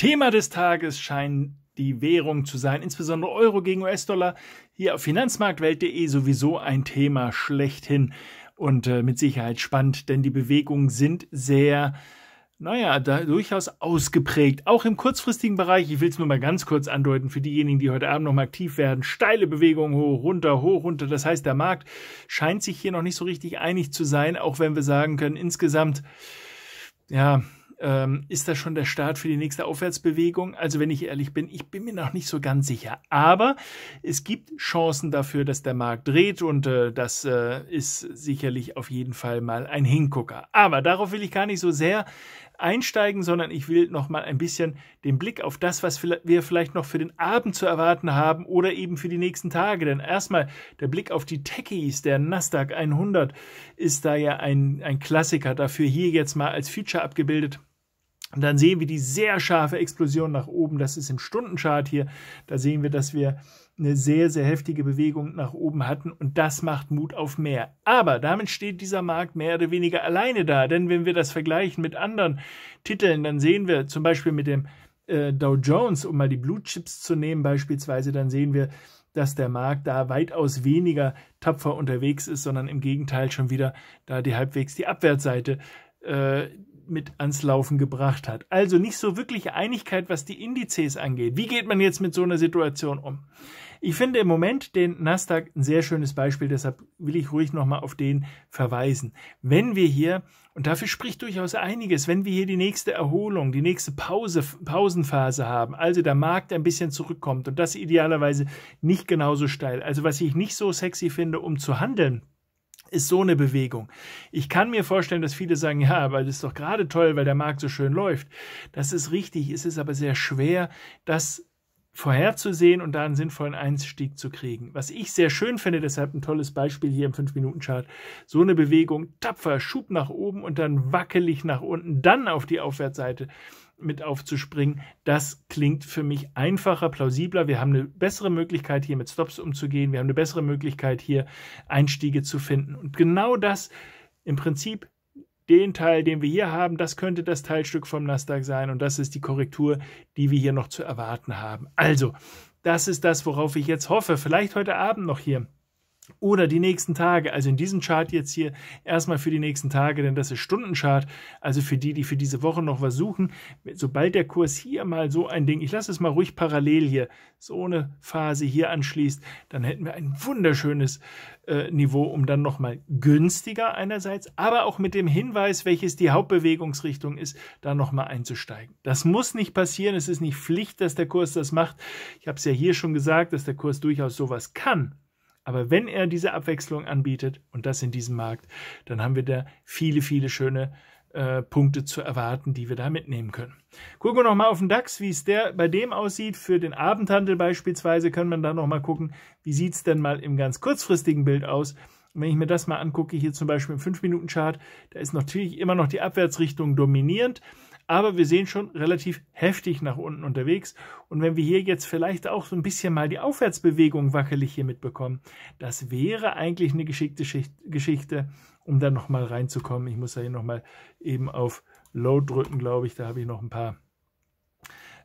Thema des Tages scheint die Währung zu sein, insbesondere Euro gegen US-Dollar. Hier auf finanzmarktwelt.de sowieso ein Thema schlechthin und äh, mit Sicherheit spannend, denn die Bewegungen sind sehr, naja, da durchaus ausgeprägt. Auch im kurzfristigen Bereich, ich will es nur mal ganz kurz andeuten, für diejenigen, die heute Abend noch mal aktiv werden, steile Bewegungen hoch, runter, hoch, runter. Das heißt, der Markt scheint sich hier noch nicht so richtig einig zu sein, auch wenn wir sagen können, insgesamt, ja, ähm, ist das schon der Start für die nächste Aufwärtsbewegung? Also wenn ich ehrlich bin, ich bin mir noch nicht so ganz sicher. Aber es gibt Chancen dafür, dass der Markt dreht und äh, das äh, ist sicherlich auf jeden Fall mal ein Hingucker. Aber darauf will ich gar nicht so sehr einsteigen, sondern ich will noch mal ein bisschen den Blick auf das, was wir vielleicht noch für den Abend zu erwarten haben oder eben für die nächsten Tage. Denn erstmal der Blick auf die Techies, der Nasdaq 100 ist da ja ein, ein Klassiker dafür hier jetzt mal als Feature abgebildet. Und dann sehen wir die sehr scharfe Explosion nach oben. Das ist im Stundenchart hier. Da sehen wir, dass wir eine sehr, sehr heftige Bewegung nach oben hatten und das macht Mut auf mehr. Aber damit steht dieser Markt mehr oder weniger alleine da, denn wenn wir das vergleichen mit anderen Titeln, dann sehen wir zum Beispiel mit dem äh, Dow Jones, um mal die Blue Chips zu nehmen beispielsweise, dann sehen wir, dass der Markt da weitaus weniger tapfer unterwegs ist, sondern im Gegenteil schon wieder da die halbwegs die Abwärtsseite äh, mit ans Laufen gebracht hat. Also nicht so wirklich Einigkeit, was die Indizes angeht. Wie geht man jetzt mit so einer Situation um? Ich finde im Moment den Nasdaq ein sehr schönes Beispiel, deshalb will ich ruhig nochmal auf den verweisen. Wenn wir hier, und dafür spricht durchaus einiges, wenn wir hier die nächste Erholung, die nächste Pause, Pausenphase haben, also der Markt ein bisschen zurückkommt und das idealerweise nicht genauso steil, also was ich nicht so sexy finde, um zu handeln, ist so eine Bewegung. Ich kann mir vorstellen, dass viele sagen, ja, aber das ist doch gerade toll, weil der Markt so schön läuft. Das ist richtig, es ist aber sehr schwer, das vorherzusehen und da einen sinnvollen Einstieg zu kriegen. Was ich sehr schön finde, deshalb ein tolles Beispiel hier im 5-Minuten-Chart, so eine Bewegung, tapfer, Schub nach oben und dann wackelig nach unten, dann auf die Aufwärtsseite mit aufzuspringen, das klingt für mich einfacher, plausibler. Wir haben eine bessere Möglichkeit, hier mit Stops umzugehen. Wir haben eine bessere Möglichkeit, hier Einstiege zu finden. Und genau das im Prinzip den Teil, den wir hier haben, das könnte das Teilstück vom Nasdaq sein und das ist die Korrektur, die wir hier noch zu erwarten haben. Also, das ist das, worauf ich jetzt hoffe. Vielleicht heute Abend noch hier oder die nächsten Tage. Also in diesem Chart jetzt hier erstmal für die nächsten Tage, denn das ist Stundenchart. Also für die, die für diese Woche noch was suchen, sobald der Kurs hier mal so ein Ding, ich lasse es mal ruhig parallel hier, so eine Phase hier anschließt, dann hätten wir ein wunderschönes äh, Niveau, um dann nochmal günstiger einerseits, aber auch mit dem Hinweis, welches die Hauptbewegungsrichtung ist, da nochmal einzusteigen. Das muss nicht passieren, es ist nicht Pflicht, dass der Kurs das macht. Ich habe es ja hier schon gesagt, dass der Kurs durchaus sowas kann. Aber wenn er diese Abwechslung anbietet, und das in diesem Markt, dann haben wir da viele, viele schöne äh, Punkte zu erwarten, die wir da mitnehmen können. Gucken wir nochmal auf den DAX, wie es der bei dem aussieht. Für den Abendhandel beispielsweise können wir da nochmal gucken, wie sieht es denn mal im ganz kurzfristigen Bild aus. Und wenn ich mir das mal angucke, hier zum Beispiel im 5-Minuten-Chart, da ist natürlich immer noch die Abwärtsrichtung dominierend. Aber wir sehen schon relativ heftig nach unten unterwegs. Und wenn wir hier jetzt vielleicht auch so ein bisschen mal die Aufwärtsbewegung wackelig hier mitbekommen, das wäre eigentlich eine geschickte Schicht Geschichte, um da nochmal reinzukommen. Ich muss da hier nochmal eben auf Load drücken, glaube ich. Da habe ich noch ein paar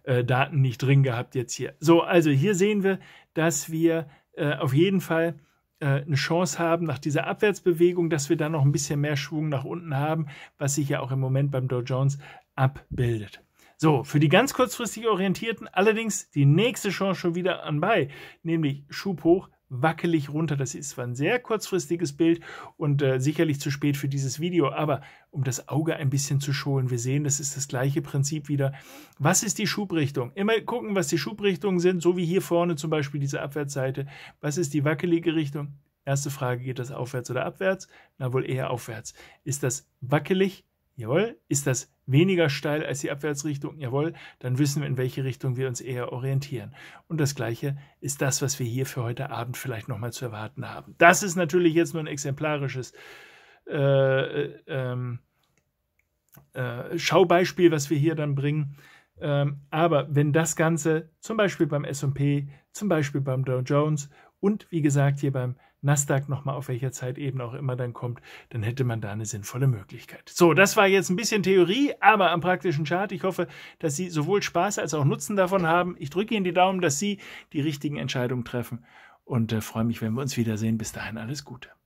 äh, Daten nicht drin gehabt jetzt hier. So, also hier sehen wir, dass wir äh, auf jeden Fall äh, eine Chance haben nach dieser Abwärtsbewegung, dass wir da noch ein bisschen mehr Schwung nach unten haben, was sich ja auch im Moment beim Dow Jones abbildet. So, für die ganz kurzfristig Orientierten allerdings die nächste Chance schon wieder anbei, nämlich Schub hoch wackelig runter. Das ist zwar ein sehr kurzfristiges Bild und äh, sicherlich zu spät für dieses Video, aber um das Auge ein bisschen zu schonen, wir sehen, das ist das gleiche Prinzip wieder. Was ist die Schubrichtung? Immer gucken, was die Schubrichtungen sind, so wie hier vorne zum Beispiel diese Abwärtsseite. Was ist die wackelige Richtung? Erste Frage, geht das aufwärts oder abwärts? Na wohl eher aufwärts. Ist das wackelig? Jawohl, ist das weniger steil als die Abwärtsrichtung? Jawohl, dann wissen wir, in welche Richtung wir uns eher orientieren. Und das Gleiche ist das, was wir hier für heute Abend vielleicht nochmal zu erwarten haben. Das ist natürlich jetzt nur ein exemplarisches äh, äh, ähm, äh, Schaubeispiel, was wir hier dann bringen. Ähm, aber wenn das Ganze zum Beispiel beim SP, zum Beispiel beim Dow Jones und wie gesagt hier beim Nasdaq nochmal auf welcher Zeitebene auch immer dann kommt, dann hätte man da eine sinnvolle Möglichkeit. So, das war jetzt ein bisschen Theorie, aber am praktischen Chart. Ich hoffe, dass Sie sowohl Spaß als auch Nutzen davon haben. Ich drücke Ihnen die Daumen, dass Sie die richtigen Entscheidungen treffen und äh, freue mich, wenn wir uns wiedersehen. Bis dahin alles Gute.